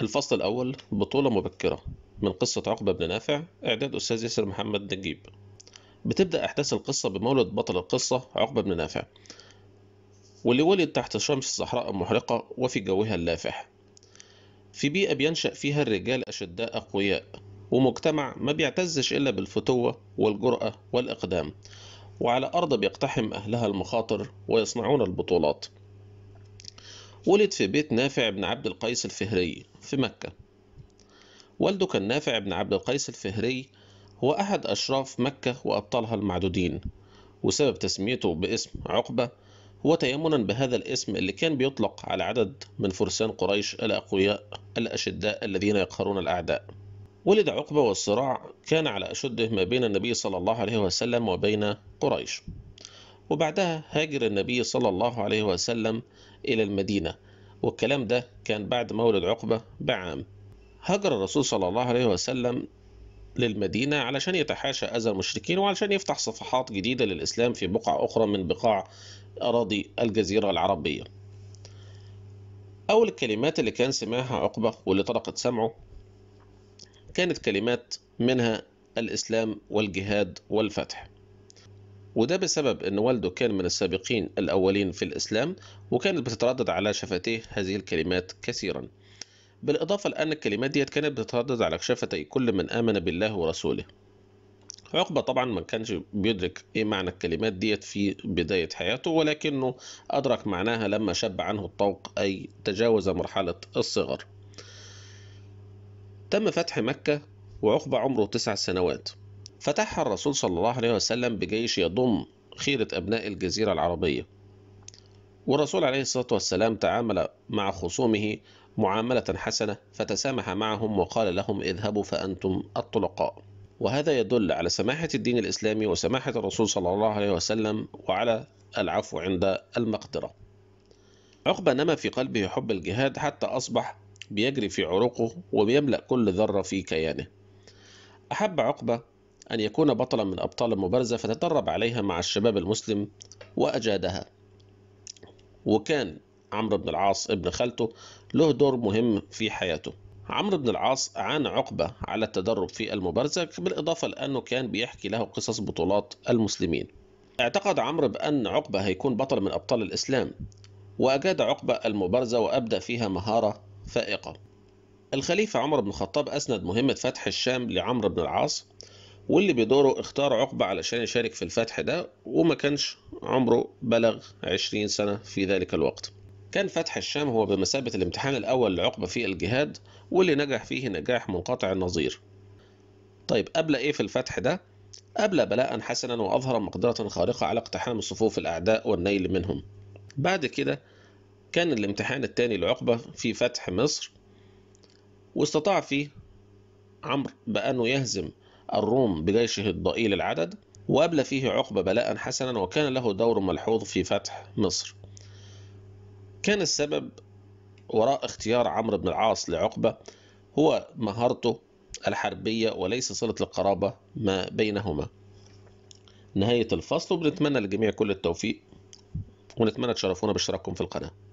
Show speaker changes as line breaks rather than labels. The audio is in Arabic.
الفصل الأول بطولة مبكرة من قصة عقبة بن نافع إعداد أستاذ ياسر محمد نجيب بتبدأ أحداث القصة بمولد بطل القصة عقبة بن نافع واللي ولد تحت شمس الصحراء المحرقة وفي جوها اللافح في بيئة بينشأ فيها الرجال أشداء أقوياء ومجتمع ما بيعتزش إلا بالفتوة والجرأة والإقدام وعلى أرض بيقتحم أهلها المخاطر ويصنعون البطولات ولد في بيت نافع بن عبد القيس الفهري في مكة والده كان نافع بن عبد القيس الفهري هو أحد أشراف مكة وأبطالها المعدودين وسبب تسميته باسم عقبة هو تيمنا بهذا الاسم اللي كان بيطلق على عدد من فرسان قريش الأقوياء الأشداء الذين يقهرون الأعداء ولد عقبة والصراع كان على أشده ما بين النبي صلى الله عليه وسلم وبين قريش وبعدها هاجر النبي صلى الله عليه وسلم إلى المدينة والكلام ده كان بعد مولد عقبة بعام هاجر الرسول صلى الله عليه وسلم للمدينة علشان يتحاشى أذى المشركين وعلشان يفتح صفحات جديدة للإسلام في بقع أخرى من بقاع أراضي الجزيرة العربية أول الكلمات اللي كان سمعها عقبة واللي طرقت سمعه كانت كلمات منها الإسلام والجهاد والفتح وده بسبب أن والده كان من السابقين الأولين في الإسلام وكانت بتتردد على شفتيه هذه الكلمات كثيرا بالإضافة لأن الكلمات ديت كانت بتتردد على شفتي كل من آمن بالله ورسوله عقبة طبعا ما كانش بيدرك ايه معنى الكلمات ديت في بداية حياته ولكنه أدرك معناها لما شب عنه الطوق أي تجاوز مرحلة الصغر تم فتح مكة وعقبة عمره تسع سنوات فتحها الرسول صلى الله عليه وسلم بجيش يضم خيرة أبناء الجزيرة العربية والرسول عليه الصلاة والسلام تعامل مع خصومه معاملة حسنة فتسامح معهم وقال لهم اذهبوا فأنتم الطلقاء وهذا يدل على سماحة الدين الإسلامي وسماحة الرسول صلى الله عليه وسلم وعلى العفو عند المقدرة عقبة نما في قلبه حب الجهاد حتى أصبح بيجري في عروقه وبيملأ كل ذرة في كيانه أحب عقبة أن يكون بطلا من أبطال المبارزة فتدرب عليها مع الشباب المسلم وأجادها وكان عمرو بن العاص ابن خالته له دور مهم في حياته عمرو بن العاص عانى عقبة على التدرب في المبارزة بالإضافة لأنه كان بيحكي له قصص بطولات المسلمين اعتقد عمرو بأن عقبة هيكون بطل من أبطال الإسلام وأجاد عقبة المبارزة وأبدأ فيها مهارة فائقة الخليفة عمر بن الخطاب أسند مهمة فتح الشام لعمرو بن العاص واللي بدوره اختار عقبة علشان يشارك في الفتح ده وما كانش عمره بلغ 20 سنة في ذلك الوقت كان فتح الشام هو بمثابة الامتحان الأول لعقبة في الجهاد واللي نجح فيه نجاح منقطع النظير طيب قبل إيه في الفتح ده؟ قبل بلاء حسنا وأظهر مقدرة خارقة على اقتحام صفوف الأعداء والنيل منهم بعد كده كان الامتحان الثاني لعقبة في فتح مصر واستطاع فيه عمرو بأنه يهزم الروم بجيشه الضئيل العدد وأبلى فيه عقبة بلاء حسنا وكان له دور ملحوظ في فتح مصر كان السبب وراء اختيار عمرو بن العاص لعقبة هو مهارته الحربية وليس صلة القرابة ما بينهما نهاية الفصل وبنتمنى للجميع كل التوفيق ونتمنى تشرفونا باشتراككم في القناه